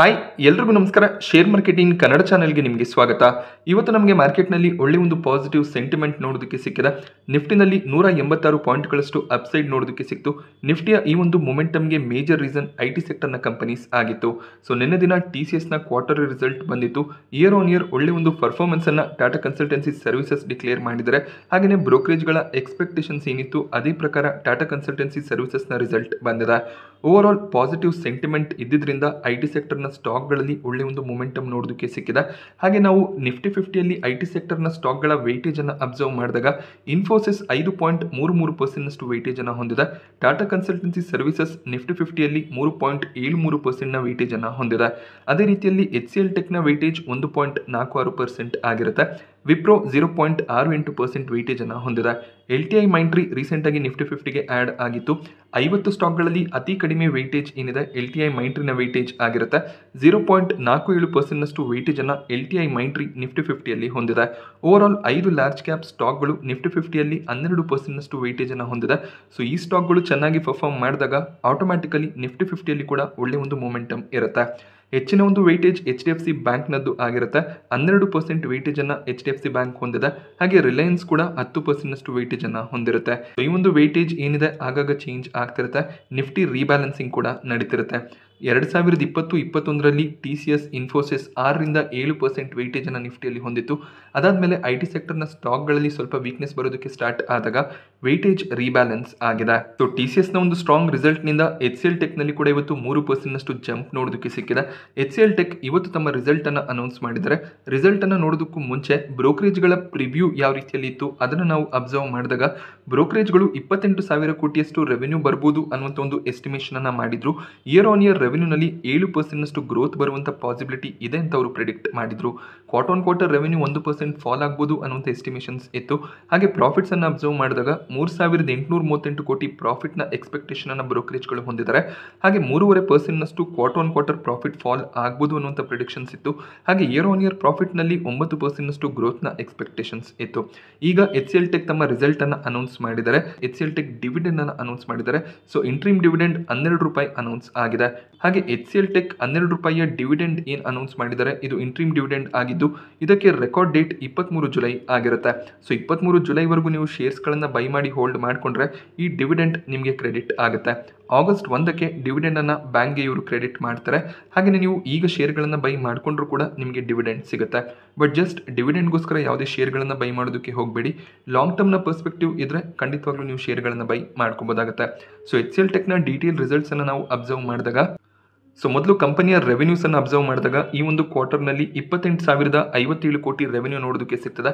hi ಎಲ್ರಿಗೂ ನಮಸ್ಕಾರ share marketing Kannada ಚಾನೆಲ್ಗೆ ನಿಮಗೆ ಸ್ವಾಗತ ಇವತ್ತು ನಮಗೆ ಮಾರ್ಕೆಟ್ನಲ್ಲಿ ಒಳ್ಳೆ ಒಂದು ಪಾಸಿಟಿವ್ ಸೆಂಟಿಮೆಂಟ್ ನೋಡೋದಕ್ಕೆ ಸಿಕ್ಕಿದ ನಿಫ್ಟಿನಲ್ಲಿ ನೂರ ಎಂಬತ್ತಾರು ಪಾಯಿಂಟ್ಗಳಷ್ಟು ಅಪ್ಸೈಡ್ ನೋಡೋದಕ್ಕೆ ಸಿಕ್ತು ನಿಫ್ಟಿಯ ಈ ಒಂದು ಮೊಮೆಂಟಮ್ಗೆ ಮೇಜರ್ ರೀಸನ್ ಐ ಟಿ ಸೆಕ್ಟರ್ನ ಕಂಪನೀಸ್ ಆಗಿತ್ತು ಸೊ ನಿನ್ನೆ ದಿನ ಟಿ ಸಿ ಎಸ್ನ ಕ್ವಾರ್ಟರ್ ರಿಸಲ್ಟ್ ಬಂದಿತ್ತು ಇಯರ್ ಆನ್ ಇಯರ್ ಒಳ್ಳೆ ಒಂದು ಪರ್ಫಾರ್ಮೆನ್ಸನ್ನು ಟಾಟಾ ಕನ್ಸಲ್ಟೆನ್ಸಿ ಸರ್ವಿಸಸ್ ಡಿಕ್ಲೇರ್ ಮಾಡಿದರೆ ಹಾಗೆಯೇ ಬ್ರೋಕರೇಜ್ಗಳ ಎಕ್ಸ್ಪೆಕ್ಟೇಷನ್ಸ್ ಏನಿತ್ತು ಅದೇ ಪ್ರಕಾರ ಟಾಟಾ ಕನ್ಸಲ್ಟೆನ್ಸಿ ಸರ್ವಿಸಸ್ನ ರಿಸಲ್ಟ್ ಬಂದಿದೆ ಓವರ್ ಆಲ್ ಪಾಸಿಟಿವ್ ಸೆಂಟಿಮೆಂಟ್ ಇದ್ದಿದ್ದರಿಂದ ಐ ಟಿ ಸೆಕ್ಟರ್ನ ಸ್ಟಾಕ್ಗಳಲ್ಲಿ ಒಳ್ಳೆಯ ಒಂದು ಮೊಮೆಂಟಮ್ ನೋಡೋದಕ್ಕೆ ಸಿಕ್ಕಿದೆ ಹಾಗೆ ನಾವು ನಿಫ್ಟಿ ಫಿಫ್ಟಿಯಲ್ಲಿ ಐ ಟಿ ಸೆಕ್ಟರ್ನ ಸ್ಟಾಕ್ಗಳ ವೈಟೇಜನ್ನು ಅಬ್ಸರ್ವ್ ಮಾಡಿದಾಗ ಇನ್ಫೋಸಿಸ್ ಐದು ಪಾಯಿಂಟ್ ಮೂರು ಮೂರು ಪರ್ಸೆಂಟ್ನಷ್ಟು ವೈಟೇಜನ್ನು ಹೊಂದಿದೆ ಟಾಟಾ ಕನ್ಸಲ್ಟೆನ್ಸಿ ಸರ್ವಿಸಸ್ ನಿಫ್ಟಿ ಫಿಫ್ಟಿಯಲ್ಲಿ ಮೂರು ಪಾಯಿಂಟ್ ಏಳು ಮೂರು ಪರ್ಸೆಂಟ್ನ ವೆಯ್ಟೇಜನ್ನು ಹೊಂದಿದೆ ಅದೇ ರೀತಿಯಲ್ಲಿ ಎಚ್ ಸಿ ಎಲ್ ಟೆಕ್ನ ವೈಟೇಜ್ ಒಂದು ಪಾಯಿಂಟ್ ನಾಲ್ಕು ಆರು ಪರ್ಸೆಂಟ್ ಆಗಿರುತ್ತೆ ವಿಪ್ರೋ ಜೀರೋ ಪಾಯಿಂಟ್ ಆರು ಎಂಟು ಪರ್ಸೆಂಟ್ ವೆಯ್ಟೇಜನ್ನು ಹೊಂದಿದೆ ಎಲ್ ಟಿ ಐ ಮೈಂಟ್ರಿ ರೀಸೆಂಟಾಗಿ ನಿಫ್ಟಿ ಫಿಫ್ಟಿಗೆ ಆ್ಯಡ್ ಆಗಿತ್ತು ಐವತ್ತು ಸ್ಟಾಕ್ಗಳಲ್ಲಿ ಅತಿ ಕಡಿಮೆ ವೈಟೇಜ್ ಏನಿದೆ ಎಲ್ ಟಿ ಐ ಮೈಂಟ್ರಿನ ವೈಟೇಜ್ ಆಗಿರುತ್ತೆ ಜೀರೋ ಪಾಯಿಂಟ್ ನಾಲ್ಕು ಏಳು ಪರ್ಸೆಂಟ್ನಷ್ಟು ವೆಯ್ಟೇಜನ್ನು L T I Mindtree Nifty ಫಿಫ್ಟಿಯಲ್ಲಿ ಹೊಂದಿದೆ ಓವರ್ ಆಲ್ ಐದು ಲಾರ್ಜ್ ಕ್ಯಾಪ್ ಸ್ಟಾಕ್ಗಳು ನಿಫ್ಟಿ ಫಿಫ್ಟಿಯಲ್ಲಿ ಹನ್ನೆರಡು ಪರ್ಸೆಂಟ್ನಷ್ಟು ವೈಟೇಜನ್ನು ಹೊಂದಿದೆ ಸೊ ಈ ಸ್ಟಾಕ್ಗಳು ಚೆನ್ನಾಗಿ ಪರ್ಫಾರ್ಮ್ ಮಾಡಿದಾಗ ಆಟೋಮ್ಯಾಟಿಕಲಿ ನಿಫ್ಟಿ ಫಿಫ್ಟಿಯಲ್ಲಿ ಕೂಡ ಒಳ್ಳೆಯ ಒಂದು ಮೊಮೆಂಟಮ್ ಇರುತ್ತೆ ಹೆಚ್ಚಿನ ಒಂದು weightage H D F C ಬ್ಯಾಂಕ್ನದ್ದು ಆಗಿರುತ್ತೆ ಹನ್ನೆರಡು ಪರ್ಸೆಂಟ್ ಅನ್ನ H D F C bank ಹೊಂದಿದೆ ಹಾಗೆ ರಿಲಯನ್ಸ್ ಕೂಡ ಹತ್ತು ಪರ್ಸೆಂಟ್ ವೈಟೇಜ್ ಅನ್ನ ಹೊಂದಿರುತ್ತೆ ಈ ಒಂದು ವೈಟೇಜ್ ಏನಿದೆ ಆಗಾಗ ಚೇಂಜ್ ಆಗ್ತಿರುತ್ತೆ ನಿಫ್ಟಿ ರೀಬ್ಯಾಲೆನ್ಸಿಂಗ್ ಕೂಡ ನಡೀತಿರುತ್ತೆ ಎರಡು ಸಾವಿರದ ಇಪ್ಪತ್ತು ಇಪ್ಪತ್ತೊಂದರಲ್ಲಿ ಟಿ ಸಿ ಎಸ್ ಇನ್ಫೋಸಿಸ್ ಆರರಿಂದ ಏಳು ಪರ್ಸೆಂಟ್ ವೆಯ್ಟೇಜನ್ನು ನಿಫ್ಟಿಯಲ್ಲಿ ಹೊಂದಿತ್ತು ಅದಾದಮೇಲೆ ಐ ಟಿ ಸೆಕ್ಟರ್ನ ಸ್ಟಾಕ್ಗಳಲ್ಲಿ ಸ್ವಲ್ಪ ವೀಕ್ನೆಸ್ ಬರೋದಕ್ಕೆ ಸ್ಟಾರ್ಟ್ ಆದಾಗ ವೆಯ್ಟೇಜ್ ರೀಬ್ಯಾಲೆನ್ಸ್ ಆಗಿದೆ ಸೊ ಟಿ ಸಿ ಎಸ್ನ ಒಂದು ಸ್ಟ್ರಾಂಗ್ ರಿಸಲ್ಟ್ನಿಂದ ಎಚ್ ಸಿ ಎಲ್ ಟೆಕ್ನಲ್ಲಿ ಕೂಡ ಇವತ್ತು ಮೂರು ಪರ್ಸೆಂಟ್ ಪರ್ಸೆಂಟ್ನಷ್ಟು ಜಂಪ್ ನೋಡೋದಕ್ಕೆ ಸಿಕ್ಕಿದೆ ಎಚ್ ಸಿ ಎಲ್ ಟೆಕ್ ಇವತ್ತು ತಮ್ಮ ರಿಸಲ್ಟನ್ನು ಅನೌನ್ಸ್ ಮಾಡಿದ್ದಾರೆ ರಿಸಲ್ಟನ್ನು ನೋಡೋದಕ್ಕೂ ಮುಂಚೆ ಬ್ರೋಕರೇಜ್ಗಳ ಪ್ರಿವ್ಯೂ ಯಾವ ರೀತಿಯಲ್ಲಿ ಇತ್ತು ಅದನ್ನು ನಾವು ಅಬ್ಸರ್ವ್ ಮಾಡಿದಾಗ ಬ್ರೋಕರೇಜ್ಗಳು ಇಪ್ಪತ್ತೆಂಟು ಸಾವಿರ ಕೋಟಿಯಷ್ಟು ರೆವೆನ್ಯೂ ಬರ್ಬೋದು ಅನ್ನುವಂಥ ಒಂದು ಅನ್ನ ಮಾಡಿದ್ರು ಇಯರ್ ಆನ್ ಇಯರ್ ರೆವೆನ್ಯೂನಲ್ಲಿ ಏಳು ಪರ್ಸೆಂಟ್ನಷ್ಟು ಗ್ರೋತ್ ಬರುವಂಥ ಪಾಸಿಬಿಲಿಟಿ ಇದೆ ಅಂತ ಅವರು ಪ್ರಿಡಿಕ್ಟ್ ಮಾಡಿದರು ಕ್ವಾರ್ಟರ್ ಆನ್ ಕ್ವಾರ್ಟರ್ ರೆವೆನ್ಯೂ ಒಂದು ಪರ್ಸೆಂಟ್ ಫಾಲ್ ಆಗ್ಬೋದು ಅನ್ನುವಂಥ ಎಸ್ಟಿಮೇಷನ್ಸ್ ಇತ್ತು ಹಾಗೆ ಅನ್ನು ಅಬ್ಸರ್ವ್ ಮಾಡಿದಾಗ ಮೂರು ಸಾವಿರದ ಎಂಟುನೂರ ಮೂವತ್ತೆಂಟು ಕೋಟಿ ಪ್ರಾಫಿಟ್ನ ಎಕ್ಸ್ಪೆಕ್ಟೇಷನ್ ಅನ್ನು ಬ್ರೋಕರೇಜ್ಗಳು ಹೊಂದಿದ್ದಾರೆ ಹಾಗೆ ಮೂರುವರೆ ಪರ್ಸೆಂಟ್ನಷ್ಟು quarter on quarter profit fall ಆಗ್ಬೋದು ಅನ್ನುವಂಥ ಪ್ರಿಡಿಕ್ಷನ್ಸ್ ಇತ್ತು ಹಾಗೆ ಇಯರ್ ಆನ್ ಇಯರ್ ಪ್ರಾಫಿಟ್ನಲ್ಲಿ ಒಂಬತ್ತು ಪರ್ಸೆಂಟ್ನಷ್ಟು ಗ್ರೋತ್ನ ಎಕ್ಸ್ಪೆಕ್ಟೇಷನ್ಸ್ ಇತ್ತು ಈಗ ಎಚ್ ಎಲ್ ಟೆಕ್ ತಮ್ಮ ಅನ್ನು ಅನೌನ್ಸ್ ಮಾಡಿದ್ದಾರೆ ಎಚ್ ಎಲ್ ಟೆಕ್ ಅನ್ನು ಅನೌನ್ಸ್ ಮಾಡಿದ್ದಾರೆ ಸೊ ಇಂಟ್ರೀಮ್ ಡಿವಿಡೆಂಡ್ ಹನ್ನೆರಡು ರೂಪಾಯಿ ಅನೌನ್ಸ್ ಆಗಿದೆ ಹಾಗೆ ಎಚ್ ಎಲ್ ಟೆಕ್ ಹನ್ನೆರಡು ರೂಪಾಯಿಯ ಡಿವಿಡೆಂಡ್ ಏನು ಅನೌನ್ಸ್ ಮಾಡಿದ್ದಾರೆ ಇದು ಇಂಟ್ರೀಮ್ ಡಿವಿಡೆಂಡ್ ಆಗಿದೆ ಆಗಿದ್ದು ಇದಕ್ಕೆ ರೆಕಾರ್ಡ್ ಡೇಟ್ ಇಪ್ಪತ್ತ್ಮೂರು ಜುಲೈ ಆಗಿರುತ್ತೆ ಸೊ ಇಪ್ಪತ್ತ್ಮೂರು ಜುಲೈವರೆಗೂ ನೀವು ಶೇರ್ಸ್ಗಳನ್ನು ಬೈ ಮಾಡಿ ಹೋಲ್ಡ್ ಮಾಡಿಕೊಂಡ್ರೆ ಈ ಡಿವಿಡೆಂಟ್ ನಿಮಗೆ ಕ್ರೆಡಿಟ್ ಆಗುತ್ತೆ ಆಗಸ್ಟ್ ಒಂದಕ್ಕೆ ಡಿವಿಡೆಂಡನ್ನು ಬ್ಯಾಂಕ್ಗೆ ಇವರು ಕ್ರೆಡಿಟ್ ಮಾಡ್ತಾರೆ ಹಾಗೆಯೇ ನೀವು ಈಗ ಶೇರ್ಗಳನ್ನು ಬೈ ಮಾಡಿಕೊಂಡ್ರೂ ಕೂಡ ನಿಮಗೆ ಡಿವಿಡೆಂಡ್ ಸಿಗುತ್ತೆ ಬಟ್ ಜಸ್ಟ್ ಡಿವಿಡೆಂಡ್ಗೋಸ್ಕರ ಯಾವುದೇ ಶೇರ್ಗಳನ್ನು ಬೈ ಮಾಡೋದಕ್ಕೆ ಹೋಗಬೇಡಿ ಲಾಂಗ್ ಟರ್ಮ್ನ ಪರ್ಸ್ಪೆಕ್ಟಿವ್ ಇದ್ದರೆ ಖಂಡಿತವಾಗ್ಲೂ ನೀವು ಶೇರ್ಗಳನ್ನು ಬೈ ಮಾಡ್ಕೊಬೋದಾಗುತ್ತೆ ಸೊ ಎಚ್ ಎಲ್ ಟೆಕ್ನ ಡೀಟೇಲ್ ರಿಸಲ್ಟ್ಸನ್ನು ನಾವು ಅಬ್ಸರ್ವ್ ಮಾಡಿದಾಗ ಸೊ ಮೊದಲು ಕಂಪನಿಯ ರೆವೆನ್ಯೂಸ್ ಅನ್ನು ಅಬ್ಸರ್ವ್ ಮಾಡಿದಾಗ ಈ ಒಂದು ಕ್ವಾರ್ಟರ್ನಲ್ಲಿ ಇಪ್ಪತ್ತೆಂಟು ಸಾವಿರದ ಐವತ್ತೇಳು ಕೋಟಿ ರೆವೆನ್ಯೂ ನೋಡೋದಕ್ಕೆ ಸಿಗ್ತದೆ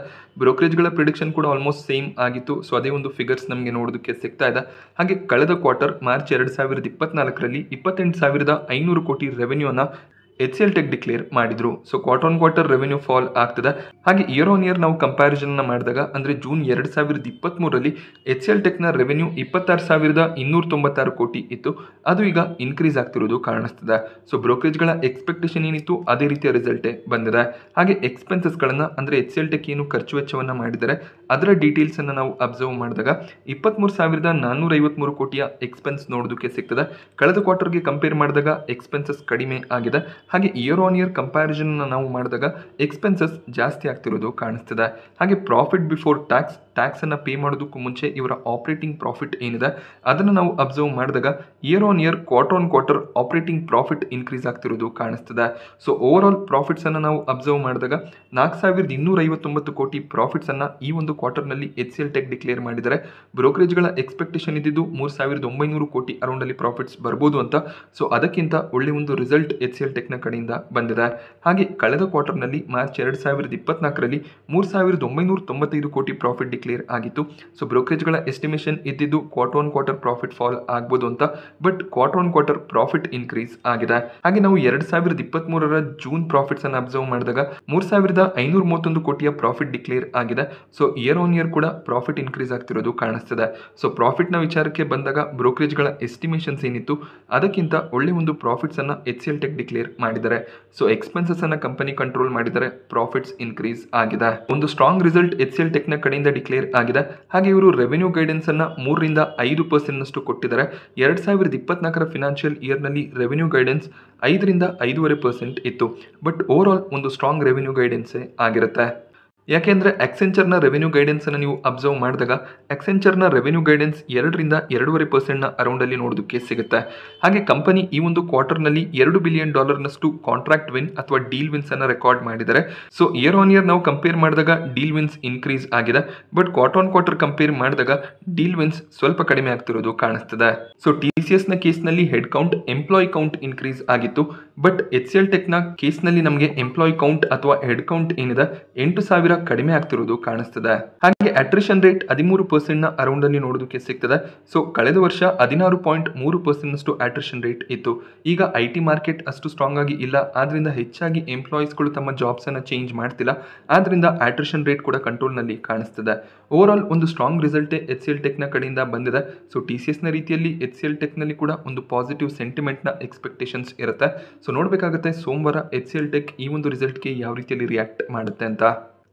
ಗಳ ಪ್ರಿಡಿಕ್ಷನ್ ಕೂಡ ಆಲ್ಮೋಸ್ಟ್ ಸೇಮ್ ಆಗಿತ್ತು ಸೊ ಅದೇ ಒಂದು ಫಿಗರ್ಸ್ ನಮಗೆ ನೋಡೋದಕ್ಕೆ ಸಿಗ್ತಾ ಇದೆ ಹಾಗೆ ಕಳೆದ ಕ್ವಾರ್ಟರ್ ಮಾರ್ಚ್ ಎರಡು ಸಾವಿರದ ಇಪ್ಪತ್ನಾಲ್ಕರಲ್ಲಿ ಇಪ್ಪತ್ತೆಂಟು ಸಾವಿರದ ಐನೂರು ಕೋಟಿ ರೆವೆನ್ಯೂನ ಎಚ್ ಎಲ್ ಟೆಕ್ ಡಿಕ್ಲೇರ್ ಮಾಡಿದ್ರು so quarter on quarter revenue fall ಆಗ್ತದೆ ಹಾಗೆ ಇಯರ್ ಆನ್ ಇಯರ್ ನಾವು ಕಂಪ್ಯಾರಿಸನ್ನ ಮಾಡಿದಾಗ ಅಂದರೆ ಜೂನ್ ಎರಡು ಸಾವಿರದ ಇಪ್ಪತ್ತ್ಮೂರರಲ್ಲಿ ಎಚ್ ಸಿ ಎಲ್ ಟೆಕ್ನ ರೆವೆನ್ಯೂ ಇಪ್ಪತ್ತಾರು ಸಾವಿರದ ಇನ್ನೂರ ತೊಂಬತ್ತಾರು ಕೋಟಿ ಇತ್ತು ಅದು ಈಗ ಇನ್ಕ್ರೀಸ್ ಆಗ್ತಿರೋದು ಕಾಣಿಸ್ತದೆ ಸೊ ಬ್ರೋಕರೇಜ್ಗಳ ಎಕ್ಸ್ಪೆಕ್ಟೇಷನ್ ಏನಿತ್ತು ಅದೇ ರೀತಿಯ ರಿಸಲ್ಟೇ ಬಂದಿದೆ ಹಾಗೆ ಎಕ್ಸ್ಪೆನ್ಸಸ್ಗಳನ್ನು ಅಂದರೆ ಎಚ್ ಎಲ್ ಟೆಕ್ ಏನು ಖರ್ಚು ವೆಚ್ಚವನ್ನು ಮಾಡಿದರೆ ಅದರ ಡೀಟೇಲ್ಸನ್ನು ನಾವು ಅಬ್ಸರ್ವ್ ಮಾಡಿದಾಗ ಇಪ್ಪತ್ತ್ಮೂರು ಸಾವಿರದ ನಾನ್ನೂರ ಐವತ್ತ್ಮೂರು ಕೋಟಿಯ ಎಕ್ಸ್ಪೆನ್ಸ್ ನೋಡೋದಕ್ಕೆ ಸಿಗ್ತದೆ ಕಳೆದ ಕ್ವಾರ್ಟರ್ಗೆ ಕಂಪೇರ್ ಮಾಡಿದಾಗ ಎಕ್ಸ್ಪೆನ್ಸಸ್ ಕಡಿಮೆ ಆಗಿದೆ ಹಾಗೆ ಇಯರ್ ಆನ್ ಇಯರ್ ಕಂಪ್ಯಾರಿಸನ್ ನಾವು ಮಾಡಿದಾಗ ಎಕ್ಸ್ಪೆನ್ಸಸ್ ಜಾಸ್ತಿ ಆಗ್ತಿರೋದು ಕಾಣಿಸ್ತದೆ ಹಾಗೆ ಪ್ರಾಫಿಟ್ ಬಿಫೋರ್ ಟ್ಯಾಕ್ಸ್ ಟ್ಯಾಕ್ಸ್ ಟ್ಯಾಕ್ಸನ್ನು ಪೇ ಮಾಡೋದಕ್ಕೂ ಮುಂಚೆ ಇವರ ಆಪರೇಟಿಂಗ್ ಪ್ರಾಫಿಟ್ ಏನಿದೆ ಅದನ್ನು ನಾವು ಅಬ್ಸರ್ವ್ ಮಾಡಿದಾಗ year on year quarter on quarter operating profit increase ಆಗ್ತಿರೋದು ಕಾಣಿಸ್ತದೆ ಸೊ ಓವರ್ ಆಲ್ ಪ್ರಾಫಿಟ್ಸನ್ನು ನಾವು ಅಬ್ಸರ್ವ್ ಮಾಡಿದಾಗ ನಾಲ್ಕು ಸಾವಿರದ ಇನ್ನೂರ ಐವತ್ತೊಂಬತ್ತು ಕೋಟಿ ಪ್ರಾಫಿಟ್ಸನ್ನು ಈ ಒಂದು ಕ್ವಾರ್ಟರ್ನಲ್ಲಿ H C L tech declare ಮಾಡಿದ್ದಾರೆ ಗಳ ಎಕ್ಸ್ಪೆಕ್ಟೇಷನ್ ಇದ್ದಿದ್ದು ಮೂರ್ ಸಾವಿರದ ಒಂಬೈನೂರು ಕೋಟಿ ಅರೌಂಡಲ್ಲಿ ಪ್ರಾಫಿಟ್ಸ್ ಬರ್ಬೋದು ಅಂತ ಸೊ ಅದಕ್ಕಿಂತ ಒಳ್ಳೆ ಒಂದು ರಿಸಲ್ಟ್ ಎಚ್ ಸಿ ಎಲ್ ಟೆಕ್ನ ಕಡೆಯಿಂದ ಬಂದಿದೆ ಹಾಗೆ ಕಳೆದ ಕ್ವಾರ್ಟರ್ನಲ್ಲಿ ಮಾರ್ಚ್ ಎರಡು ಸಾವಿರದ ಇಪ್ಪತ್ನಾಲ್ಕರಲ್ಲಿ ಮೂರು ಸಾವಿರದ ಒಂಬೈನೂರ ತೊಂಬತ್ತೈದು ಕೋಟಿ ಪ್ರಾಫಿಟ್ ಡಿಕ್ಲೇರ್ ಆಗಿತ್ತು ಸೊ ಬ್ರೋಕರೇಜ್ಗಳ ಎಸ್ಟಿಮೇಷನ್ ಇದ್ದಿದ್ದು quarter on quarter profit fall ಆಗ್ಬೋದು ಅಂತ but quarter one quarter profit increase ಆಗಿದೆ ಹಾಗೆ ನಾವು ಎರಡು ಸಾವಿರದ ಇಪ್ಪತ್ತ್ಮೂರರ ಜೂನ್ ಪ್ರಾಫಿಟ್ಸ್ ಅನ್ನು ಅಬ್ಸರ್ವ್ ಮಾಡಿದಾಗ ಮೂರು ಸಾವಿರದ ಐನೂರ ಮೂವತ್ತೊಂದು ಕೋಟಿಯ ಪ್ರಾಫಿಟ್ ಡಿಕ್ಲೇರ್ ಆಗಿದೆ ಸೊ ಇಯರ್ ಆನ್ ಇಯರ್ ಕೂಡ ಪ್ರಾಫಿಟ್ ಇನ್ಕ್ರೀಸ್ ಆಗ್ತಿರೋದು ಕಾಣಿಸ್ತಿದೆ ಸೊ ಪ್ರಾಫಿಟ್ನ ವಿಚಾರಕ್ಕೆ ಬಂದಾಗ ಬ್ರೋಕರೇಜ್ಗಳ ಎಸ್ಟಿಮೇಷನ್ಸ್ ಏನಿತ್ತು ಅದಕ್ಕಿಂತ ಒಳ್ಳೆ ಒಂದು ಪ್ರಾಫಿಟ್ಸನ್ನು H C L tech declare ಮಾಡಿದ್ದಾರೆ ಸೊ ಎಕ್ಸ್ಪೆನ್ಸಸ್ ಅನ್ನ ಕಂಪನಿ ಕಂಟ್ರೋಲ್ ಮಾಡಿದರೆ ಪ್ರಾಫಿಟ್ಸ್ ಇನ್ಕ್ರೀಸ್ ಆಗಿದೆ ಒಂದು strong result H C L ಟೆಕ್ನ ಕಡೆಯಿಂದ ಡಿಕ್ಲೇರ್ ಆಗಿದೆ ಹಾಗೆ ಇವರು ರೆವೆನ್ಯೂ ಗೈಡೆನ್ಸ್ ಅನ್ನ ಮೂರರಿಂದ ಐದು ನಷ್ಟು ಕೊಟ್ಟಿದ್ದಾರೆ ಎರಡ್ ಸಾವಿರದ ಇಪ್ಪತ್ನಾಲ್ಕರ ಫಿನಾನ್ಷಿಯಲ್ ಇಯರ್ನಲ್ಲಿ ರೆವೆನ್ಯೂ ಗೈಡೆನ್ಸ್ ಐದರಿಂದ ಐದೂವರೆ ಪರ್ಸೆಂಟ್ ಇತ್ತು ಬಟ್ ಓವರ್ ಆಲ್ ಒಂದು ಸ್ಟ್ರಾಂಗ್ ರೆವೆನ್ಯೂ ಗೈಡೆನ್ಸೇ ಆಗಿರುತ್ತೆ ಯಾಕೆಂದರೆ ಎಕ್ಸೆಂಚರ್ನ ರೆವೆನ್ಯೂ ಗೈಡೆನ್ಸನ್ನು ನೀವು ಅಬ್ಸರ್ವ್ ಮಾಡಿದಾಗ ಎಕ್ಸೆಂಚರ್ನ ರೆವೆನ್ಯೂ ಗೈಡೆನ್ಸ್ ಎರಡರಿಂದ ಎರಡೂವರೆ ಪರ್ಸೆಂಟ್ನ ಅರೌಂಡಲ್ಲಿ ನೋಡೋದಕ್ಕೆ ಸಿಗುತ್ತೆ ಹಾಗೆ ಕಂಪನಿ ಈ ಒಂದು ಕ್ವಾರ್ಟರ್ನಲ್ಲಿ ಎರಡು ಬಿಲಿಯನ್ ಡಾಲರ್ನಷ್ಟು ಕಾಂಟ್ರಾಕ್ಟ್ ವಿನ್ ಅಥವಾ ಡೀಲ್ ವಿನ್ಸನ್ನು ರೆಕಾರ್ಡ್ ಮಾಡಿದ್ದಾರೆ ಸೊ ಇಯರ್ ಆನ್ ಇಯರ್ ನಾವು ಕಂಪೇರ್ ಮಾಡಿದಾಗ ಡೀಲ್ ವಿನ್ಸ್ ಇನ್ಕ್ರೀಸ್ ಆಗಿದೆ but quarter on quarter compare ಮಾಡಿದಾಗ ಡೀಲ್ ವಿನ್ಸ್ ಸ್ವಲ್ಪ ಕಡಿಮೆ ಆಗ್ತಿರೋದು ಕಾಣಿಸ್ತದೆ ಸೊ ಟಿ ಸಿ ಎಸ್ನ ಕೇಸ್ನಲ್ಲಿ head count employ count increase ಆಗಿತ್ತು ಬಟ್ ಎಚ್ ಸಿ ಎಲ್ ಟೆಕ್ನ ಕೇಸ್ನಲ್ಲಿ ನಮಗೆ ಎಂಪ್ಲಾಯ್ ಕೌಂಟ್ ಅಥವಾ ಹೆಡ್ ಕೌಂಟ್ ಏನಿದೆ ಎಂಟು ಸಾವಿರ ಕಡಿಮೆ ಆಗ್ತಿರೋದು ಕಾಣಿಸ್ತದೆ ಹಾಗೆ ಅಟ್ರಿಷನ್ ರೇಟ್ ಹದಿಮೂರು ಪರ್ಸೆಂಟ್ನ ಅರೌಂಡಲ್ಲಿ ನೋಡೋದಕ್ಕೆ ಸಿಗ್ತದೆ ಸೊ ಕಳೆದ ವರ್ಷ ಹದಿನಾರು ಪಾಯಿಂಟ್ ಮೂರು ಪರ್ಸೆಂಟ್ನಷ್ಟು ಅಟ್ರಿಷನ್ ರೇಟ್ ಇತ್ತು ಈಗ ಐ ಟಿ ಮಾರ್ಕೆಟ್ ಅಷ್ಟು ಸ್ಟ್ರಾಂಗ್ ಆಗಿ ಇಲ್ಲ ಆದ್ದರಿಂದ ಹೆಚ್ಚಾಗಿ ಎಂಪ್ಲಾಯೀಸ್ಗಳು ತಮ್ಮ ಜಾಬ್ಸನ್ನು ಚೇಂಜ್ ಮಾಡ್ತಿಲ್ಲ ಆದ್ದರಿಂದ ಅಟ್ರಿಷನ್ ರೇಟ್ ಕೂಡ ಕಂಟ್ರೋಲ್ನಲ್ಲಿ ಕಾಣಿಸ್ತದೆ ಓವರ್ ಆಲ್ ಒಂದು ಸ್ಟ್ರಾಂಗ್ ರಿಸಲ್ಟೇ ಎಚ್ ಸಿ ಎಲ್ ಟೆಕ್ನ ಕಡೆಯಿಂದ ಬಂದಿದೆ ಸೊ ಟಿ ಸಿ ಎಸ್ನ ರೀತಿಯಲ್ಲಿ ಎಚ್ ಸಿ ಎಲ್ ಟೆಕ್ನಲ್ಲಿ ಕೂಡ ಒಂದು ಪಾಸಿಟಿವ್ ಸೆಂಟಿಮೆಂಟ್ನ ಎಕ್ಸ್ಪೆಕ್ಟೇಷನ್ಸ್ ಇರುತ್ತೆ ಸೊ ನೋಡಬೇಕಾಗುತ್ತೆ ಸೋಮವಾರ ಎಚ್ ಸಿ ಎಲ್ ಟೆಕ್ ಈ ಒಂದು ರಿಸಲ್ಟ್ಗೆ ಯಾವ ರೀತಿಯಲ್ಲಿ ರಿಯಾಕ್ಟ್ ಮಾಡುತ್ತೆ ಅಂತ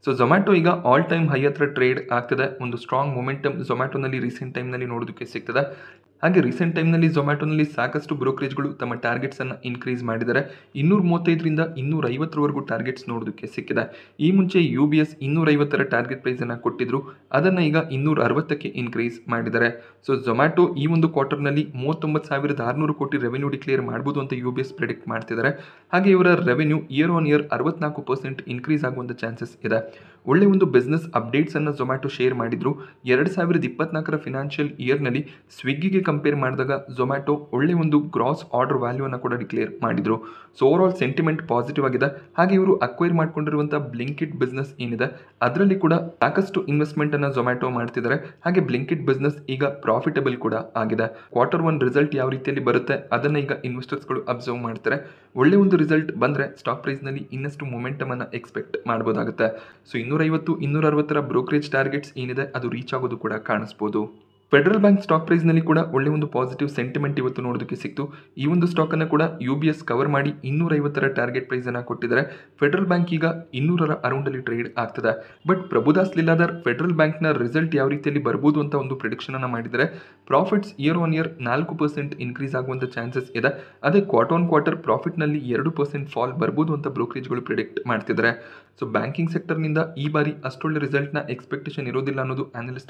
ಸೊ ಝೊಮ್ಯಾಟೊ ಈಗ ಆಲ್ ಟೈಮ್ ಹೈ ಹತ್ರ ಟ್ರೇಡ್ ಆಗ್ತದೆ ಒಂದು ಸ್ಟ್ರಾಂಗ್ ಮೊಮೆಂಟಮ್ ಝೊಮ್ಯಾಟೊನಲ್ಲಿ ರೀಸೆಂಟ್ ಟೈಮ್ನಲ್ಲಿ ನೋಡೋದಕ್ಕೆ ಸಿಗ್ತದೆ ಹಾಗೆ ರೀಸೆಂಟ್ ಟೈಮ್ನಲ್ಲಿ ಝೊಮ್ಯಾಟೊನಲ್ಲಿ ಸಾಕಷ್ಟು ಬ್ರೋಕರೇಜ್ಗಳು ತಮ್ಮ ಟಾರ್ಗೆಟ್ಸನ್ನು ಇನ್ಕ್ರೀಸ್ ಮಾಡಿದ್ದಾರೆ ಇನ್ನೂರ ಮೂವತ್ತೈದರಿಂದ ಇನ್ನೂರ ಐವತ್ತರವರೆಗೂ ಟಾರ್ಗೆಟ್ಸ್ ನೋಡೋದಕ್ಕೆ ಸಿಕ್ಕಿದೆ ಈ ಮುಂಚೆ ಯು ಬಿ ಎಸ್ ಐವತ್ತರ ಟಾರ್ಗೆಟ್ ಪ್ರೈಸನ್ನು ಕೊಟ್ಟಿದ್ರು ಅದನ್ನು ಈಗ ಇನ್ನೂರ ಅರವತ್ತಕ್ಕೆ ಇನ್ಕ್ರೀಸ್ ಮಾಡಿದ್ದಾರೆ ಸೊ ಝೊಮ್ಯಾಟೊ ಈ ಒಂದು ಕ್ವಾರ್ಟರ್ನಲ್ಲಿ ಮೂವತ್ತೊಂಬತ್ತು ಸಾವಿರದ ಆರುನೂರು ಕೋಟಿ ರೆವೆನ್ಯೂ ಡಿಕ್ಲೇರ್ ಮಾಡ್ಬೋದು ಅಂತ ಯು ಬಿ ಎಸ್ ಪ್ರೆಡಿಕ್ಟ್ ಮಾಡ್ತಿದ್ದಾರೆ ಹಾಗೆ ಇವರ ರೆವೆನ್ಯೂ ಇಯರ್ ಆನ್ ಇಯರ್ ಅರವತ್ನಾಲ್ಕು ಪರ್ಸೆಂಟ್ ಇನ್ಕ್ರೀಸ್ ಆಗುವಂಥ ಚಾನ್ಸಸ್ ಇದೆ ಒಳ್ಳೆ ಒಂದು ಬಿಸ್ನೆಸ್ ಅಪ್ಡೇಟ್ಸನ್ನು ಝೊಮ್ಯಾಟೊ ಶೇರ್ ಮಾಡಿದ್ರು ಎರಡು ಸಾವಿರದ ಇಪ್ಪತ್ನಾಲ್ಕರ ಫಿನಾನ್ಷಿಯಲ್ ಇಯರ್ನಲ್ಲಿ ಸ್ವಿಗ್ಗಿಗೆ ಕಂಪೇರ್ ಮಾಡಿದಾಗ ಝೊಮ್ಯಾಟೊ ಒಳ್ಳೆ ಒಂದು ಗ್ರಾಸ್ ಆರ್ಡರ್ ವ್ಯಾಲ್ಯೂನ ಕೂಡ ಡಿಕ್ಲೇರ್ ಮಾಡಿದ್ರು so over all sentiment positive ಆಗಿದೆ ಹಾಗೆ ಇವರು ಅಕ್ವೈರ್ ಮಾಡಿಕೊಂಡಿರುವಂತಹ ಬ್ಲಿಂಕಿಟ್ ಬಿಸ್ನೆಸ್ ಏನಿದೆ ಅದರಲ್ಲಿ ಕೂಡ ಸಾಕಷ್ಟು ಇನ್ವೆಸ್ಟ್ಮೆಂಟ್ ಅನ್ನ ಝೊಮ್ಯಾಟೊ ಮಾಡ್ತಿದ್ದಾರೆ ಹಾಗೆ ಬ್ಲಿಂಕಿಟ್ ಬಿಸ್ನೆಸ್ ಈಗ ಪ್ರಾಫಿಟಬಲ್ ಕೂಡ ಆಗಿದೆ ಕ್ವಾರ್ಟರ್ ಒನ್ ರಿಸಲ್ಟ್ ಯಾವ ರೀತಿಯಲ್ಲಿ ಬರುತ್ತೆ ಅದನ್ನ ಈಗ ಇನ್ವೆಸ್ಟರ್ಸ್ಗಳು ಅಬ್ಸರ್ವ್ ಮಾಡ್ತಾರೆ ಒಳ್ಳೆ ಒಂದು ರಿಸಲ್ಟ್ ಬಂದ್ರೆ ಸ್ಟಾಕ್ ನಲ್ಲಿ ಇನ್ನಷ್ಟು ಮೊಮೆಂಟಮನ್ನು ಎಕ್ಸ್ಪೆಕ್ಟ್ ಮಾಡಬಹುದಾಗುತ್ತೆ ಸೊ ಇನ್ನೂರೈವತ್ತು ಇನ್ನೂರ ಅರವತ್ತರ ಬ್ರೋಕರೇಜ್ ಟಾರ್ಗೆಟ್ಸ್ ಏನಿದೆ ಅದು ರೀಚ್ ಆಗೋದು ಕೂಡ ಕಾಣಿಸ್ಬೋದು ಫೆಡರಲ್ ಬ್ಯಾಂಕ್ ಸ್ಟಾಕ್ ಪ್ರೈಸ್ನಲ್ಲಿ ಕೂಡ ಒಳ್ಳೆ ಒಂದು ಪಾಸಿಟಿವ್ ಸೆಂಟಿಮೆಂಟ್ ಇವತ್ತು ನೋಡೋದಕ್ಕೆ ಸಿಕ್ತು ಈ ಒಂದು ಸ್ಟಾಕ್ ಅನ್ನು ಕೂಡ ಯು ಬಿ ಎಸ್ ಕವರ್ ಮಾಡಿ ಇನ್ನೂರೈವತ್ತರ ಟಾರ್ಗೆಟ್ ಪ್ರೈಸ್ ಪ್ರೈಸನ್ನು ಕೊಟ್ಟಿದ್ದಾರೆ ಫೆಡರಲ್ ಬ್ಯಾಂಕ್ ಈಗ ಇನ್ನೂರರ ಅರೌಂಡಲ್ಲಿ ಟ್ರೇಡ್ ಆಗ್ತದೆ ಬಟ್ ಪ್ರಭುದಾಸ್ ಲೀಲಾದರ್ ಫೆಡರಲ್ ಬ್ಯಾಂಕ್ನ ರಿಸಲ್ಟ್ ಯಾವ ರೀತಿಯಲ್ಲಿ ಬರ್ಬೋದು ಅಂತ ಒಂದು ಪ್ರಿಡಿಕ್ಷನನ್ನು ಮಾಡಿದರೆ ಪ್ರಾಫಿಟ್ಸ್ ಇಯರ್ ಆನ್ ಇಯರ್ ನಾಲ್ಕು ಪರ್ಸೆಂಟ್ ಇನ್ಕ್ರೀಸ್ ಆಗುವಂಥ ಚಾನ್ಸಸ್ ಇದೆ ಅದೇ ಕ್ವಾರ್ಟರ್ ಆನ್ ಕ್ವಾರ್ಟರ್ ಪ್ರಾಫಿಟ್ನಲ್ಲಿ ಎರಡು ಪರ್ಸೆಂಟ್ ಫಾಲ್ ಬರ್ಬೋದು ಅಂತ ಬ್ರೋಕರೇಜ್ಗಳು ಪ್ರಿಡಿಕ್ಟ್ ಮಾಡ್ತಿದ್ದಾರೆ ಸೊ ಬ್ಯಾಂಕಿಂಗ್ ಸೆಕ್ಟರ್ನಿಂದ ಈ ಬಾರಿ ಅಷ್ಟೊಳ್ಳೆ ರಿಸಲ್ಟ್ನ ಎಕ್ಸ್ಪೆಕ್ಟೇಷನ್ ಇರೋದಿಲ್ಲ ಅನ್ನೋದು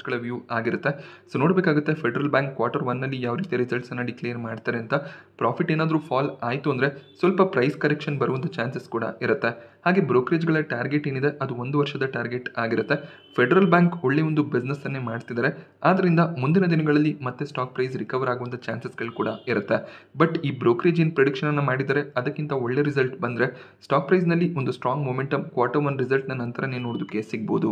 ಗಳ ವ್ಯೂ ಆಗಿರುತ್ತೆ ಸೊ ನೋಡಿ ನೋಡಬೇಕಾಗುತ್ತೆ ಫೆಡರಲ್ ಬ್ಯಾಂಕ್ ಕ್ವಾರ್ಟರ್ ಒನ್ನಲ್ಲಿ ಯಾವ ರೀತಿ ರಿಸಲ್ಟ್ಸನ್ನು ಡಿಕ್ಲೇರ್ ಮಾಡ್ತಾರೆ ಅಂತ ಪ್ರಾಫಿಟ್ ಏನಾದರೂ ಫಾಲ್ ಆಯಿತು ಅಂದರೆ ಸ್ವಲ್ಪ ಪ್ರೈಸ್ ಕರೆಕ್ಷನ್ ಬರುವಂಥ ಚಾನ್ಸಸ್ ಕೂಡ ಇರುತ್ತೆ ಹಾಗೆ ಬ್ರೋಕರೇಜ್ಗಳ ಟಾರ್ಗೆಟ್ ಏನಿದೆ ಅದು ಒಂದು ವರ್ಷದ ಟಾರ್ಗೆಟ್ ಆಗಿರುತ್ತೆ ಫೆಡರಲ್ ಬ್ಯಾಂಕ್ ಒಳ್ಳೆ ಒಂದು ಅನ್ನೇ ಮಾಡ್ತಿದ್ದಾರೆ ಆದ್ದರಿಂದ ಮುಂದಿನ ದಿನಗಳಲ್ಲಿ ಮತ್ತೆ ಸ್ಟಾಕ್ ಪ್ರೈಸ್ ರಿಕವರ್ ಆಗುವಂಥ ಚಾನ್ಸಸ್ಗಳು ಕೂಡ ಇರುತ್ತೆ ಬಟ್ ಈ ಬ್ರೋಕರೇಜ್ ಏನು ಅನ್ನು ಮಾಡಿದರೆ ಅದಕ್ಕಿಂತ ಒಳ್ಳೆ ರಿಸಲ್ಟ್ ಬಂದರೆ ಸ್ಟಾಕ್ ಪ್ರೈಸ್ನಲ್ಲಿ ಒಂದು ಸ್ಟ್ರಾಂಗ್ ಮೊಮೆಂಟಮ್ ಕ್ವಾರ್ಟರ್ ಒನ್ ರಿಸಲ್ಟ್ನ ನಂತರ ನೀವು ನೋಡೋದಕ್ಕೆ ಸಿಗ್ಬೋದು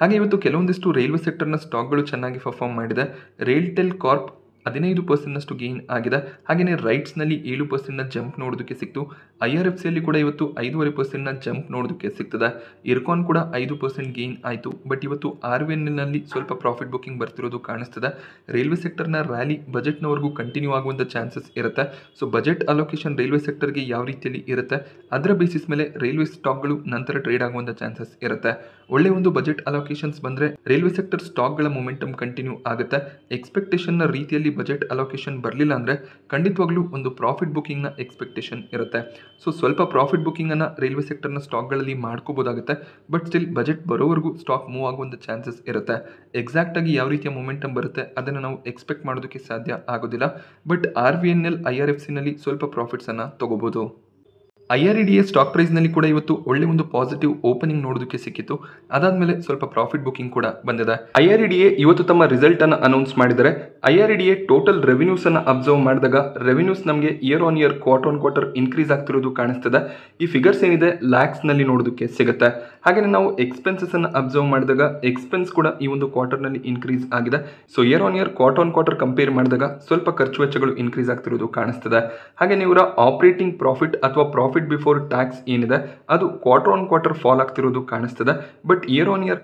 ಹಾಗೆ ಇವತ್ತು ಕೆಲವೊಂದಿಷ್ಟು ರೈಲ್ವೆ ಸೆಕ್ಟರ್ನ ಸ್ಟಾಕ್ಗಳು ಚೆನ್ನಾಗಿ ಪರ್ಫಾರ್ಮ್ ಮಾಡಿದೆ ರೈಲ್ಟೆಲ್ ಕಾರ್ಪ್ ಹದಿನೈದು ಪರ್ಸೆಂಟ್ನಷ್ಟು ಗೇನ್ ಆಗಿದೆ ಹಾಗೆಯೇ ರೈಟ್ಸ್ನಲ್ಲಿ ಏಳು ಪರ್ಸೆಂಟ್ನ ಜಂಪ್ ನೋಡೋದಕ್ಕೆ ಸಿಕ್ತು ಐ ಆರ್ ಎಫ್ ಸಿಯಲ್ಲಿ ಕೂಡ ಇವತ್ತು ಐದೂವರೆ ಪರ್ಸೆಂಟ್ನ ಜಂಪ್ ನೋಡೋದಕ್ಕೆ ಸಿಗ್ತದೆ ಇರ್ಕಾನ್ ಕೂಡ ಐದು ಪರ್ಸೆಂಟ್ ಗೇನ್ ಆಯಿತು ಬಟ್ ಇವತ್ತು ಆರ್ ವಿ ಎನ್ನಲ್ಲಿ ಸ್ವಲ್ಪ ಪ್ರಾಫಿಟ್ ಬುಕಿಂಗ್ ಬರ್ತಿರೋದು ಕಾಣಿಸ್ತದೆ ರೈಲ್ವೆ ಸೆಕ್ಟರ್ನ ರ್ಯಾಲಿ ಬಜೆಟ್ನವರೆಗೂ ಕಂಟಿನ್ಯೂ ಆಗುವಂಥ ಚಾನ್ಸಸ್ ಇರುತ್ತೆ ಸೊ ಬಜೆಟ್ ಅಲೋಕೇಶನ್ ರೈಲ್ವೆ ಸೆಕ್ಟರ್ಗೆ ಯಾವ ರೀತಿಯಲ್ಲಿ ಇರುತ್ತೆ ಅದರ ಬೇಸಿಸ್ ಮೇಲೆ ರೈಲ್ವೆ ಸ್ಟಾಕ್ಗಳು ನಂತರ ಟ್ರೇಡ್ ಆಗುವಂಥ ಚಾನ್ಸಸ್ ಇರುತ್ತೆ ಒಳ್ಳೆ ಒಂದು ಬಜೆಟ್ ಅಲೋಕೇಶನ್ಸ್ ಬಂದರೆ ರೈಲ್ವೆ ಸೆಕ್ಟರ್ ಸ್ಟಾಕ್ಗಳ ಮೊಮೆಂಟಮ್ ಕಂಟಿನ್ಯೂ ಆಗುತ್ತೆ ಎಕ್ಸ್ಪೆಕ್ಟೇಷನ್ನ ರೀತಿಯಲ್ಲಿ ಬಜೆಟ್ ಅಲೋಕೇಶನ್ ಬರಲಿಲ್ಲ ಅಂದರೆ ಖಂಡಿತವಾಗ್ಲೂ ಒಂದು ಪ್ರಾಫಿಟ್ ಬುಕ್ಕಿಂಗ್ನ ಎಕ್ಸ್ಪೆಕ್ಟೇಷನ್ ಇರುತ್ತೆ ಸೊ ಸ್ವಲ್ಪ ಪ್ರಾಫಿಟ್ ಬುಕ್ಕಿಂಗನ್ನು ರೈಲ್ವೆ ಸೆಕ್ಟರ್ನ ಸ್ಟಾಕ್ಗಳಲ್ಲಿ ಮಾಡ್ಕೋಬೋದಾಗುತ್ತೆ ಬಟ್ ಸ್ಟಿಲ್ ಬಜೆಟ್ ಬರೋವರೆಗೂ ಸ್ಟಾಕ್ ಮೂವ್ ಆಗುವಂಥ ಚಾನ್ಸಸ್ ಇರುತ್ತೆ ಎಕ್ಸಾಕ್ಟ್ ಆಗಿ ಯಾವ ರೀತಿಯ ಮೂಮೆಂಟಮ್ ಬರುತ್ತೆ ಅದನ್ನು ನಾವು ಎಕ್ಸ್ಪೆಕ್ಟ್ ಮಾಡೋದಕ್ಕೆ ಸಾಧ್ಯ ಆಗೋದಿಲ್ಲ but R V N L I R F ಸಿನಲ್ಲಿ ಸ್ವಲ್ಪ ಪ್ರಾಫಿಟ್ಸನ್ನು ತೊಗೋಬೋದು I R E D A stock ಪ್ರೈಸ್ನಲ್ಲಿ ಕೂಡ ಇವತ್ತು ಒಳ್ಳೆ ಒಂದು ಪಾಸಿಟಿವ್ ಓಪನಿಂಗ್ ನೋಡೋದಕ್ಕೆ ಸಿಕ್ಕಿತ್ತು ಅದಾದಮೇಲೆ ಸ್ವಲ್ಪ ಪ್ರಾಫಿಟ್ ಬುಕಿಂಗ್ ಕೂಡ ಬಂದಿದೆ I R E D A ಇವತ್ತು ತಮ್ಮ ರಿಸಲ್ಟನ್ನು ಅನೌನ್ಸ್ ಮಾಡಿದರೆ I R D A total ಅನ್ನು ಅಬ್ಸರ್ವ್ ಮಾಡಿದಾಗ ರೆವಿನ್ಯೂಸ್ ನಮಗೆ year on year quarter on quarter increase ಆಗ್ತಿರೋದು ಕಾಣಿಸ್ತದೆ ಈ ಫಿಗರ್ಸ್ ಏನಿದೆ ನಲ್ಲಿ ನೋಡೋದಕ್ಕೆ ಸಿಗುತ್ತೆ ಹಾಗೆಯೇ ನಾವು ಎಕ್ಸ್ಪೆನ್ಸಸ್ ಅನ್ನು ಅಬ್ಸರ್ವ್ ಮಾಡಿದಾಗ ಎಕ್ಸ್ಪೆನ್ಸ್ ಕೂಡ ಈ ಒಂದು ಕ್ವಾರ್ಟರ್ ನಲ್ಲಿ ಇನ್ಕ್ರೀಸ್ ಆಗಿದೆ so year on year quarter on quarter compare ಮಾಡಿದಾಗ ಸ್ವಲ್ಪ ಖರ್ಚು ವೆಚ್ಚಗಳು ಇನ್ಕ್ರೀಸ್ ಆಗ್ತಿರೋದು ಕಾಣಿಸ್ತದೆ ಹಾಗೆ ಇವರ ಆಪರೇಟಿಂಗ್ ಪ್ರಾಫಿಟ್ ಅಥವಾ ಪ್ರಾಫಿಟ್ ಬಿಫೋರ್ ಟ್ಯಾಕ್ಸ್ ಏನಿದೆ ಅದು ಕ್ವಾರ್ಟರ್ ಆನ್ ಕ್ವಾರ್ಟರ್ ಫಾಲ್ ಆಗ್ತಿರೋದು ಕಾಣಿಸ್ತದೆ ಬಟ್ ಇಯರ್ ಆನ್ ಇಯರ್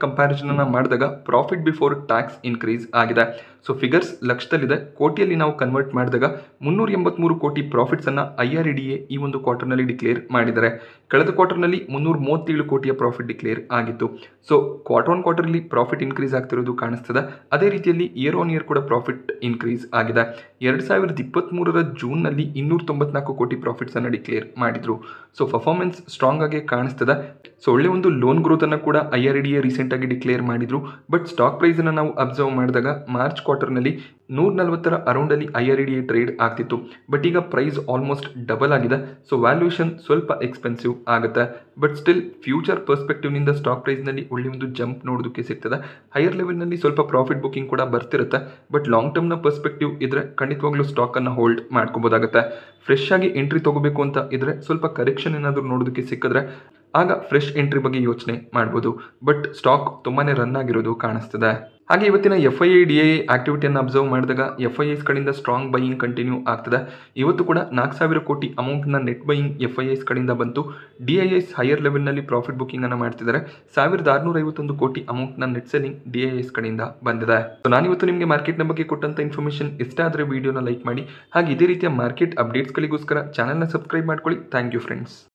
ಅನ್ನು ಮಾಡಿದಾಗ ಪ್ರಾಫಿಟ್ ಬಿಫೋರ್ ಟ್ಯಾಕ್ಸ್ ಇನ್ಕ್ರೀಸ್ ಆಗಿದೆ ಸೊ ಫಿಗರ್ಸ್ ಲಕ್ಷದಲ್ಲಿದೆ ಕೋಟಿಯಲ್ಲಿ ನಾವು ಕನ್ವರ್ಟ್ ಮಾಡಿದಾಗ ಮುನ್ನೂರ ಎಂಬತ್ಮೂರು ಕೋಟಿ ಪ್ರಾಫಿಟ್ಸನ್ನು I R E D A ಈ ಒಂದು ಕ್ವಾರ್ಟರ್ನಲ್ಲಿ ಡಿಕ್ಲೇರ್ ಮಾಡಿದ್ದಾರೆ ಕಳೆದ ಕ್ವಾರ್ಟರ್ನಲ್ಲಿ ಮುನ್ನೂರ ಮೂವತ್ತೇಳು ಕೋಟಿಯ ಪ್ರಾಫಿಟ್ ಡಿಕ್ಲೇರ್ ಆಗಿತ್ತು so quarter on quarterly profit increase ಆಗ್ತಿರೋದು ಕಾಣಿಸ್ತದೆ ಅದೇ ರೀತಿಯಲ್ಲಿ ಇಯರ್ ಆನ್ ಇಯರ್ ಕೂಡ ಪ್ರಾಫಿಟ್ ಇನ್ಕ್ರೀಸ್ ಆಗಿದೆ ಎರಡು ಸಾವಿರದ ಇಪ್ಪತ್ತ್ಮೂರರ ಜೂನ್ನಲ್ಲಿ ಇನ್ನೂರ ತೊಂಬತ್ನಾಲ್ಕು ಕೋಟಿ ಪ್ರಾಫಿಟ್ಸನ್ನು ಡಿಕ್ಲೇರ್ ಮಾಡಿದ್ರು ಸೊ ಪರ್ಫಾರ್ಮೆನ್ಸ್ ಸ್ಟ್ರಾಂಗ್ ಆಗಿ ಕಾಣಿಸ್ತದೆ ಸೊ ಒಳ್ಳೆ ಒಂದು ಲೋನ್ ಗ್ರೋತನ್ನು ಕೂಡ ಐ ಆರ್ ಡಿ ಎ ರೀಸೆಂಟಾಗಿ ಡಿಕ್ಲೇರ್ ಮಾಡಿದ್ರು ಬಟ್ ಸ್ಟಾಕ್ ಪ್ರೈಸನ್ನು ನಾವು ಅಬ್ಸರ್ವ್ ಮಾಡಿದಾಗ ಮಾರ್ಚ್ ಕ್ವಾರ್ಟರ್ನಲ್ಲಿ ನೂರ ನಲ್ವತ್ತರ ಅರೌಂಡಲ್ಲಿ I R E D trade ಆಗ್ತಿತ್ತು ಬಟ್ ಈಗ ಪ್ರೈಸ್ ಆಲ್ಮೋಸ್ಟ್ ಡಬಲ್ ಆಗಿದೆ ಸೊ ವ್ಯಾಲ್ಯೂಷನ್ ಸ್ವಲ್ಪ ಎಕ್ಸ್ಪೆನ್ಸಿವ್ ಆಗುತ್ತೆ ಬಟ್ ಸ್ಟಿಲ್ ಫ್ಯೂಚರ್ ಪರ್ಸ್ಪೆಕ್ಟಿವ್ನಿಂದ ಸ್ಟಾಕ್ ಪ್ರೈಸ್ನಲ್ಲಿ ಒಳ್ಳೆ ಒಂದು ಜಂಪ್ ನೋಡೋದಕ್ಕೆ ಸಿಗ್ತದೆ ಹೈಯರ್ ಲೆವೆಲ್ನಲ್ಲಿ ಸ್ವಲ್ಪ ಪ್ರಾಫಿಟ್ ಬುಕ್ಕಿಂಗ್ ಕೂಡ ಬರ್ತಿರುತ್ತೆ ಬಟ್ ಲಾಂಗ್ ಟರ್ಮ್ನ ಪರ್ಸ್ಪೆಕ್ಟಿವ್ ಇದ್ರೆ ಖಂಡಿತವಾಗ್ಲೂ ಸ್ಟಾಕನ್ನು ಹೋಲ್ಡ್ ಮಾಡ್ಕೋಬೋದಾಗುತ್ತೆ ಫ್ರೆಶ್ ಆಗಿ ಎಂಟ್ರಿ ತೊಗೋಬೇಕು ಅಂತ ಇದ್ದರೆ ಸ್ವಲ್ಪ ಕರೆಕ್ಷನ್ ಏನಾದರೂ ನೋಡೋದಕ್ಕೆ ಸಿಕ್ಕಿದ್ರೆ ಆಗ ಫ್ರೆಶ್ ಎಂಟ್ರಿ ಬಗ್ಗೆ ಯೋಚನೆ ಮಾಡ್ಬೋದು ಬಟ್ ಸ್ಟಾಕ್ ತುಂಬಾನೇ ರನ್ ಆಗಿರೋದು ಕಾಣಿಸ್ತದೆ ಹಾಗೆ ಇವತ್ತಿನ ಎಫ್ ಐ ಡಿ ಐ ಆಕ್ಟಿವಿಟಿಯನ್ನು ಅಬ್ಸರ್ವ್ ಮಾಡಿದಾಗ ಎಫ್ ಐ ಕಡೆಯಿಂದ ಸ್ಟ್ರಾಂಗ್ ಬೈಯಿಂಗ್ ಕಂಟಿನ್ಯೂ ಆಗ್ತದೆ ಇವತ್ತು ಕೂಡ ನಾಲ್ಕು ಸಾವಿರ ಕೋಟಿ ಅಮೌಂಟ್ನ net buying F I S ಕಡೆಯಿಂದ ಬಂತು ಡಿ ಐ ಎಸ್ ಹೈಯರ್ ಲೆವೆಲ್ನಲ್ಲಿ ಪ್ರಾಫಿಟ್ ಬುಕ್ಕಿಂಗನ್ನು ಮಾಡ್ತಿದ್ದಾರೆ ಸಾವಿರದ ಆರುನೂರ ಐವತ್ತೊಂದು ಕೋಟಿ ಅಮೌಂಟ್ನ net selling D I S ಕಡೆಯಿಂದ ಬಂದಿದೆ ಸೊ ನಾನಿವತ್ತು ನಿಮಗೆ ಮಾರ್ಕೆಟ್ನ ಬಗ್ಗೆ ಕೊಟ್ಟಂಥ ಇನ್ಫಾರ್ಮೇಷನ್ ಇಷ್ಟ ಆದರೆ ವಿಡಿಯೋನ ಲೈಕ್ ಮಾಡಿ ಹಾಗೆ ಇದೇ ರೀತಿಯ ಮಾರ್ಕೆಟ್ ಅಪ್ಡೇಟ್ಸ್ಗಳಿಗೋಸ್ಕರ ಚಾನಲ್ನ ಸಬ್ಸ್ಕ್ರೈಬ್ ಮಾಡ್ಕೊಳ್ಳಿ ಥ್ಯಾಂಕ್ ಯು ಫ್ರೆಂಡ್ಸ್